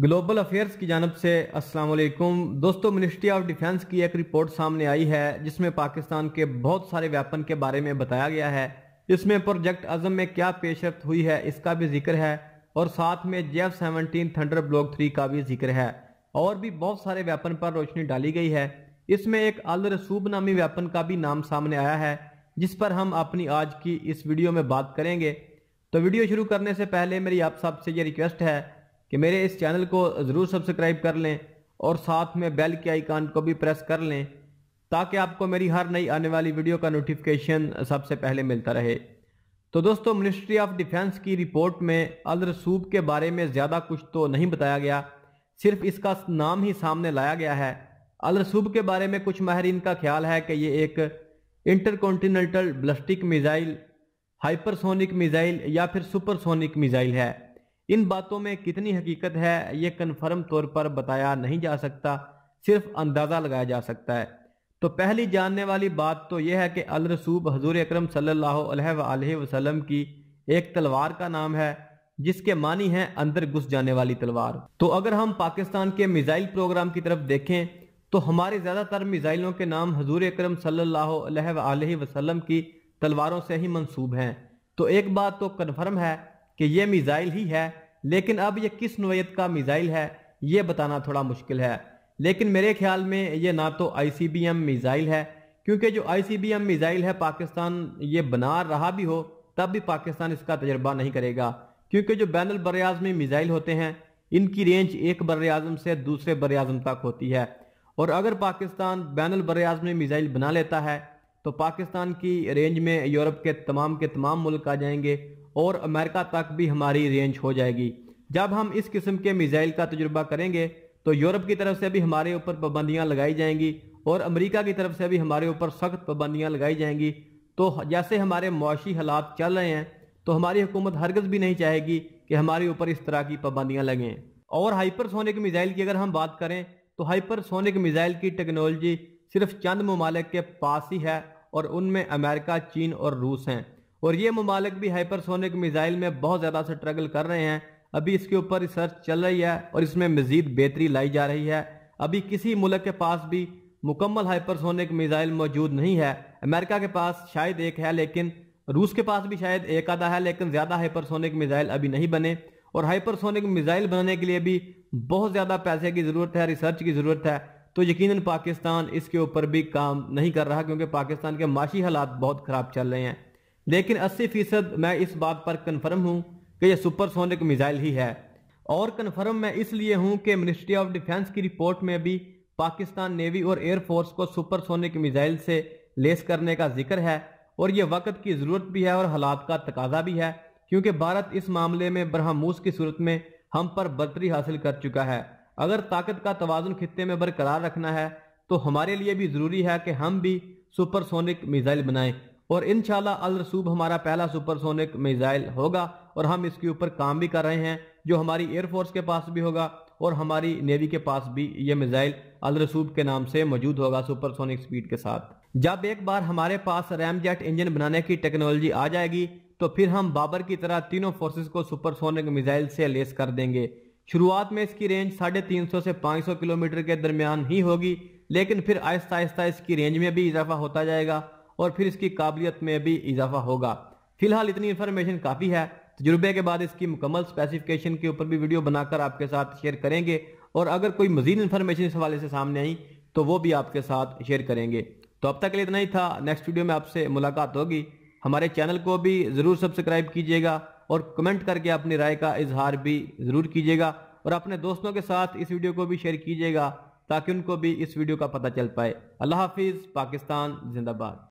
global affairs की जानब से अस्सलाम वालेकुम दोस्तों मिनिस्ट्री ऑफ डिफेंस की एक रिपोर्ट सामने आई है जिसमें पाकिस्तान के बहुत सारे व्यापन के बारे में बताया गया है इसमें प्रोजेक्ट अजम में क्या पेशरफ हुई है इसका भी जिक्र है और साथ में JF seventeen thunder block three का भी जिक्र है और भी बहुत सारे व्यापन पर रोशनी डाली गई है इसमें एक अल रसूब नामी व्यापन का भी नाम सामने आया है जिस पर हम अपनी आज की इस वीडियो में बात करेंगे तो वीडियो शुरू करने से पहले मेरी आप सबसे ये रिक्वेस्ट है कि मेरे इस चैनल को ज़रूर सब्सक्राइब कर लें और साथ में बेल के आइकान को भी प्रेस कर लें ताकि आपको मेरी हर नई आने वाली वीडियो का नोटिफिकेशन सबसे पहले मिलता रहे तो दोस्तों मिनिस्ट्री ऑफ डिफेंस की रिपोर्ट में अल रसूब के बारे में ज़्यादा कुछ तो नहीं बताया गया सिर्फ इसका नाम ही सामने लाया गया है अल रसूब के बारे में कुछ माहरीन का ख्याल है कि ये एक intercontinental ballistic missile hypersonic missile या फिर सुपरसोनिक मिज़ाइल है इन बातों में कितनी हकीकत है ये कन्फर्म तौर पर बताया नहीं जा सकता सिर्फ अंदाज़ा लगाया जा सकता है तो पहली जानने वाली बात तो यह है कि अल रसूब हजूर अक्रम सल्लल्लाहु की एक तलवार का नाम है जिसके मानी है अंदर घुस जाने वाली तलवार तो अगर हम पाकिस्तान के मिज़ाइल प्रोग्राम की तरफ देखें तो हमारे ज़्यादातर मिज़ाइलों के नाम हजूर अक्रम सल्ला की तलवारों से ही मनसूब हैं तो एक बात तो कन्फर्म है कि यह मिज़ाइल ही है लेकिन अब यह किस नोयत का मिज़ाइल है ये बताना थोड़ा मुश्किल है लेकिन मेरे ख्याल में ये ना तो I C B M missile है क्योंकि जो I C B M missile है पाकिस्तान ये बना रहा भी हो तब भी पाकिस्तान इसका तजर्बा नहीं करेगा क्योंकि जो बैन बर में मिज़ाइल होते हैं इनकी रेंज एक बर अजम से दूसरे बर अजम तक होती है और अगर पाकिस्तान बैन बर में मिज़ाइल बना लेता है तो पाकिस्तान की रेंज में यूरोप के तमाम के तमाम मुल्क आ जाएंगे और अमेरिका तक भी हमारी रेंज हो जाएगी जब हम इस किस्म के मिज़ाइल का तजुर्बा करेंगे तो यूरोप की तरफ से भी हमारे ऊपर पाबंदियाँ लगाई जाएंगी और अमेरिका की तरफ से भी हमारे ऊपर सख्त पाबंदियाँ लगाई जाएंगी तो जैसे हमारे मुआशी हालात चल रहे हैं तो हमारी हुकूमत हरगज भी नहीं चाहेगी कि हमारे ऊपर इस तरह की पाबंदियाँ लगें और हाइपरसोनिक मिज़ाइल की अगर हम बात करें तो हाइपरसोनिक मिज़ाइल की टेक्नोलॉजी सिर्फ चंद ममालिक के पास ही है और उनमें अमेरिका चीन और रूस हैं और ये ममालक भी हाइपरसोनिक मिज़ाइल में बहुत ज़्यादा स्ट्रगल कर रहे हैं अभी इसके ऊपर रिसर्च चल रही है और इसमें मज़ीद बेहतरी लाई जा रही है अभी किसी मुल्क के पास भी मुकम्मल हाइपरसोनिक मिज़ाइल मौजूद नहीं है अमेरिका के पास शायद एक है लेकिन रूस के पास भी शायद एक आधा है लेकिन ज़्यादा हाइपरसोनिक मिज़ाइल अभी नहीं बने और हाइपरसोनिक मिज़ाइल बनाने के लिए भी बहुत ज़्यादा पैसे की ज़रूरत है रिसर्च की ज़रूरत है तो यकीनन पाकिस्तान इसके ऊपर भी काम नहीं कर रहा क्योंकि पाकिस्तान के माशी हालात बहुत ख़राब चल रहे हैं लेकिन अस्सी फीसद मैं इस बात पर कन्फर्म हूँ कि यह सुपरसोनिक मिज़ाइल ही है और कन्फर्म मैं इसलिए हूँ कि मिनिस्ट्री ऑफ डिफेंस की रिपोर्ट में भी पाकिस्तान नेवी और एयरफोर्स को सुपरसोनिक मिजाइल से लेस करने का जिक्र है और ये वक्त की ज़रूरत भी है और हालात का तकाजा भी है क्योंकि भारत इस मामले में बरहमूस की सूरत में हम पर बर्तरी हासिल कर चुका है अगर ताकत का तोज़ुन खत्े में बरकरार रखना है तो हमारे लिए भी ज़रूरी है कि हम भी सुपरसोनिक मिसाइल बनाएं और इन अल रसूब हमारा पहला सुपरसोनिक मिज़ाइल होगा और हम इसके ऊपर काम भी कर रहे हैं जो हमारी एयरफोर्स के पास भी होगा और हमारी नेवी के पास भी ये मिज़ाइल अल रसूब के नाम से मौजूद होगा सुपरसोनिक स्पीड के साथ जब एक बार हमारे पास रैम जेट इंजन बनाने की टेक्नोलॉजी आ जाएगी तो फिर हम बाबर की तरह तीनों फोर्सेस को सुपरसोनिक मिज़ाइल से लेस कर देंगे शुरुआत में इसकी रेंज साढ़े तीन सौ से पाँच सौ किलोमीटर के दरमियान ही होगी लेकिन फिर आहिस्ता आहिस्ता इसकी रेंज में भी इजाफा होता जाएगा और फिर इसकी काबिलियत में भी इजाफा होगा फिलहाल इतनी इन्फॉर्मेशन काफ़ी है तजुर्बे के बाद इसकी मुकम्मल स्पेसिफिकेशन के ऊपर भी वीडियो बनाकर आपके साथ शेयर करेंगे और अगर कोई मजीद इन्फॉर्मेशन इस हवाले से सामने आई तो वो भी आपके साथ शेयर करेंगे तो अब तक के लिए इतना ही था नेक्स्ट वीडियो में आपसे मुलाकात होगी हमारे चैनल को भी ज़रूर सब्सक्राइब कीजिएगा और कमेंट करके अपनी राय का इजहार भी ज़रूर कीजिएगा और अपने दोस्तों के साथ इस वीडियो को भी शेयर कीजिएगा ताकि उनको भी इस वीडियो का पता चल पाए अल्लाह हाफिज़ पाकिस्तान जिंदाबाद